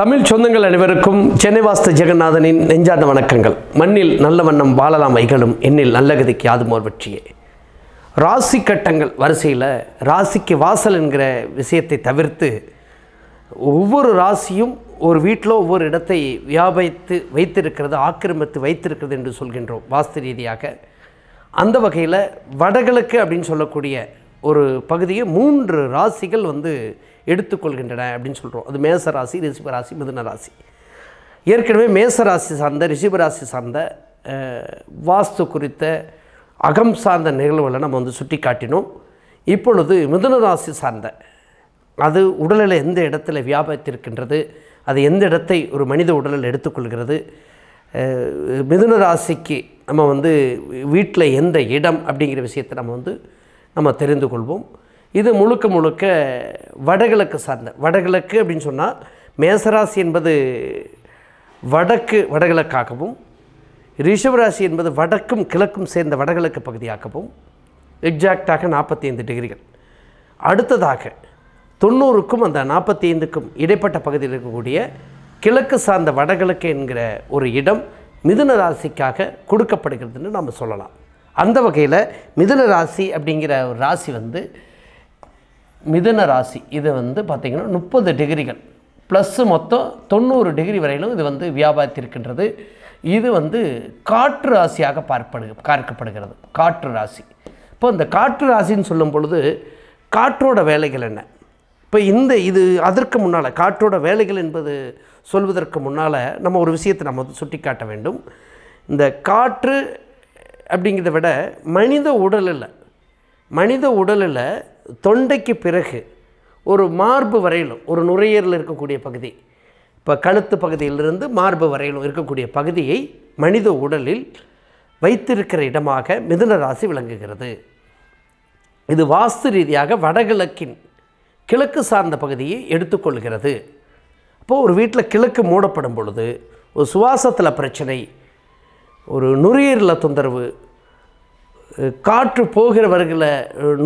தமிழ் சொந்தங்கள் அனைவருக்கும் சென்னை வாஸ்து ஜெகநாதனின் நெஞ்சார்ந்த வணக்கங்கள் மண்ணில் நல்ல வண்ணம் வாழலாம் வைகளும் எண்ணில் நல்ல கதைக்கு யாதுமோர் வெற்றியே ராசி கட்டங்கள் வரிசையில் ராசிக்கு வாசல் என்கிற விஷயத்தை தவிர்த்து ஒவ்வொரு ராசியும் ஒரு வீட்டில் ஒவ்வொரு இடத்தை வியாபித்து வைத்திருக்கிறது ஆக்கிரமித்து வைத்திருக்கிறது என்று சொல்கின்றோம் வாஸ்து ரீதியாக அந்த வகையில் வடகிழக்கு அப்படின்னு சொல்லக்கூடிய ஒரு பகுதியை மூன்று ராசிகள் வந்து எடுத்துக்கொள்கின்றன அப்படின்னு சொல்கிறோம் அது மேச ராசி ரிஷப ராசி மிதுன ராசி ஏற்கனவே மேச ராசி சார்ந்த ரிஷப ராசி சார்ந்த வாஸ்து குறித்த அகம் சார்ந்த நிகழ்வுகளை நம்ம வந்து சுட்டி காட்டினோம் இப்பொழுது மிதுன ராசி சார்ந்த அது உடலில் எந்த இடத்துல வியாபாரத்திருக்கின்றது அது எந்த இடத்தை ஒரு மனித உடலில் எடுத்துக்கொள்கிறது மிதுன ராசிக்கு நம்ம வந்து வீட்டில் எந்த இடம் அப்படிங்கிற விஷயத்தை நம்ம வந்து நம்ம தெரிந்து கொள்வோம் இது முழுக்க முழுக்க வடகிழக்கு சார்ந்த வடகிழக்கு அப்படின்னு சொன்னால் மேசராசி என்பது வடக்கு வடகிழக்காகவும் ரிஷபராசி என்பது வடக்கும் கிழக்கும் சேர்ந்த வடகிழக்கு பகுதியாகவும் எக்ஸாக்டாக நாற்பத்தி ஐந்து டிகிரிகள் அடுத்ததாக தொண்ணூறுக்கும் அந்த நாற்பத்தி ஐந்துக்கும் இடைப்பட்ட பகுதியில் இருக்கக்கூடிய கிழக்கு சார்ந்த வடகிழக்கு என்கிற ஒரு இடம் மிதுன ராசிக்காக கொடுக்கப்படுகிறதுன்னு நம்ம சொல்லலாம் அந்த வகையில் மிதுன ராசி அப்படிங்கிற ஒரு ராசி வந்து மிதுன ராசி இது வந்து பார்த்திங்கன்னா முப்பது டிகிரிகள் ப்ளஸ்ஸு மொத்தம் தொண்ணூறு டிகிரி வரையிலும் இது வந்து வியாபாரத்திருக்கின்றது இது வந்து காற்று ராசியாக பார்ப்படு பார்க்கப்படுகிறது காற்று ராசி இப்போ இந்த காற்று ராசின்னு சொல்லும் பொழுது காற்றோட வேலைகள் என்ன இப்போ இந்த இது அதற்கு முன்னால் காற்றோட வேலைகள் என்பது சொல்வதற்கு முன்னால் நம்ம ஒரு விஷயத்தை நம்ம சுட்டி காட்ட வேண்டும் இந்த காற்று அப்படிங்கிறத விட மனித உடலில் மனித உடலில் தொண்டைக்கு பிறகு ஒரு மார்பு வரையிலும் ஒரு நுரையீரல் இருக்கக்கூடிய பகுதி இப்போ கழுத்து பகுதியிலிருந்து மார்பு வரையிலும் இருக்கக்கூடிய பகுதியை மனித உடலில் வைத்திருக்கிற இடமாக மிதுன ராசி விளங்குகிறது இது வாஸ்து ரீதியாக வடகிழக்கின் கிழக்கு சார்ந்த பகுதியை எடுத்துக்கொள்கிறது அப்போது ஒரு வீட்டில் கிழக்கு மூடப்படும் பொழுது ஒரு சுவாசத்தில் பிரச்சனை ஒரு நுரையீரல தொந்தரவு காற்று போகிற வர்களை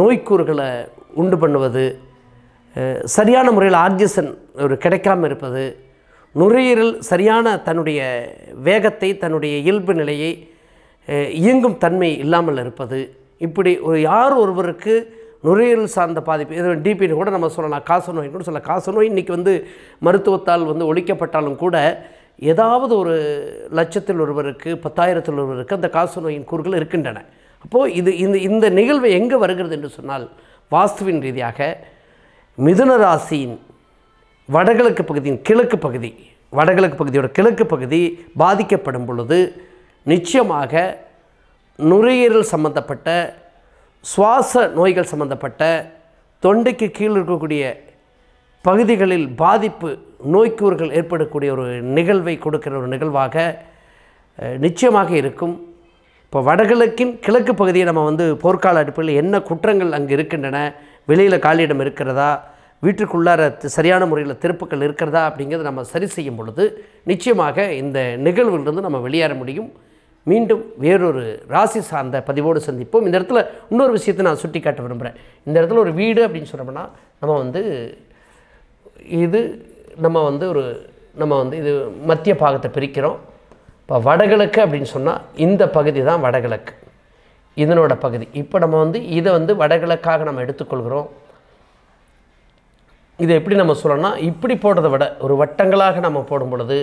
நோய்க்கூறுகளை உண்டு பண்ணுவது சரியான முறையில் ஆக்சிஜன் ஒரு கிடைக்காமல் இருப்பது நுரையீரல் சரியான தன்னுடைய வேகத்தை தன்னுடைய இயல்பு நிலையை இயங்கும் தன்மை இல்லாமல் இருப்பது இப்படி ஒரு யார் ஒருவருக்கு நுரையீரல் சார்ந்த பாதிப்பு இது டிபின்னு கூட நம்ம சொல்லலாம் நோய்னு கூட சொல்லலாம் நோய் இன்றைக்கி வந்து மருத்துவத்தால் வந்து ஒழிக்கப்பட்டாலும் கூட ஏதாவது ஒரு லட்சத்தில் ஒருவருக்கு பத்தாயிரத்தில் ஒருவருக்கு அந்த காசு நோயின் கூறுகள் இருக்கின்றன அப்போது இது இந்த இந்த நிகழ்வு எங்கே வருகிறது என்று சொன்னால் வாஸ்துவின் ரீதியாக மிதுன ராசியின் வடகிழக்கு பகுதியின் கிழக்கு பகுதி வடகிழக்கு பகுதியோட கிழக்கு பகுதி பாதிக்கப்படும் பொழுது நிச்சயமாக நுரையீரல் சம்பந்தப்பட்ட சுவாச நோய்கள் சம்பந்தப்பட்ட தொண்டைக்கு கீழ் இருக்கக்கூடிய பகுதிகளில் பாதிப்பு நோய்க்கூறுகள் ஏற்படக்கூடிய ஒரு நிகழ்வை கொடுக்கிற ஒரு நிகழ்வாக நிச்சயமாக இருக்கும் இப்போ வடகிழக்கின் கிழக்கு பகுதியை நம்ம வந்து போர்க்கால அடிப்படையில் என்ன குற்றங்கள் அங்கே இருக்கின்றன வெளியில் காலியிடம் இருக்கிறதா வீட்டுக்குள்ளார சரியான முறையில் திருப்புக்கள் இருக்கிறதா அப்படிங்கிறத நம்ம சரி செய்யும் பொழுது நிச்சயமாக இந்த நிகழ்விலிருந்து நம்ம வெளியேற முடியும் மீண்டும் வேறொரு ராசி சார்ந்த பதிவோடு சந்திப்போம் இந்த இடத்துல இன்னொரு விஷயத்தை நான் சுட்டி காட்ட விரும்புகிறேன் இந்த இடத்துல ஒரு வீடு அப்படின்னு சொன்னோம்னா நம்ம வந்து இது நம்ம வந்து ஒரு நம்ம வந்து இது மத்திய பாகத்தை பிரிக்கிறோம் இப்போ வடகிழக்கு அப்படின்னு சொன்னால் இந்த பகுதி தான் வடகிழக்கு இதனோட பகுதி இப்போ நம்ம வந்து இதை வந்து வடகிழக்காக நம்ம எடுத்துக்கொள்கிறோம் இதை எப்படி நம்ம சொல்லணும்னா இப்படி போடுறத விட ஒரு வட்டங்களாக நம்ம போடும் பொழுது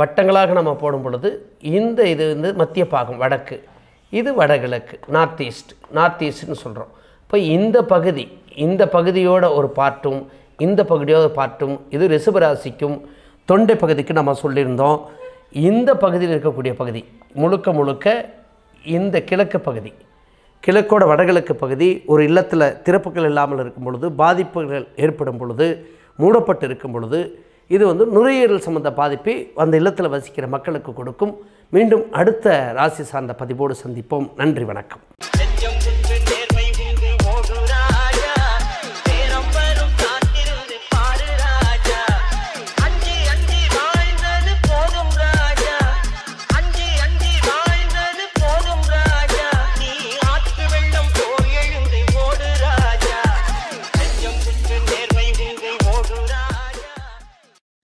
வட்டங்களாக நம்ம போடும் பொழுது இந்த இது வந்து மத்திய பாகம் வடக்கு இது வடகிழக்கு நார்த் ஈஸ்ட் நார்த் ஈஸ்ட்னு சொல்கிறோம் இப்போ இந்த பகுதி இந்த பகுதியோட ஒரு பார்ட்டும் இந்த பகுதியாக பார்த்தும் இது ரிஷபராசிக்கும் தொண்டை பகுதிக்கு நம்ம சொல்லியிருந்தோம் இந்த பகுதியில் இருக்கக்கூடிய பகுதி முழுக்க முழுக்க இந்த கிழக்கு பகுதி கிழக்கோட வடகிழக்கு பகுதி ஒரு இல்லத்தில் திறப்புகள் இல்லாமல் இருக்கும் பொழுது பாதிப்புகள் ஏற்படும் பொழுது மூடப்பட்டு இருக்கும் பொழுது இது வந்து நுரையீரல் சம்மந்த பாதிப்பை அந்த இல்லத்தில் வசிக்கிற மக்களுக்கு கொடுக்கும் மீண்டும் அடுத்த ராசி சார்ந்த பதிவோடு சந்திப்போம் நன்றி வணக்கம்